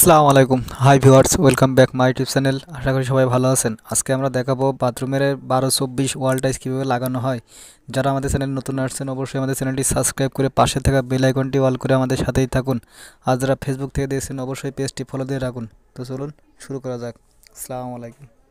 সালামু আলাইকুম hi viewers welcome back my YouTube channel আশা করি সবাই ভালো আছেন আজকে আমরা দেখাবো বাথরুমের বারো চব্বিশ ওয়াল টাইস কীভাবে লাগানো হয় যারা আমাদের চ্যানেল নতুন আসছেন অবশ্যই আমাদের চ্যানেলটি সাবস্ক্রাইব করে পাশে থাকা বেল আইকনটি অল করে আমাদের সাথেই থাকুন আর যারা ফেসবুক থেকে দেখছেন অবশ্যই পেজটি ফলো দিয়ে রাখুন তো চলুন শুরু করা যাক সালামু আলাইকুম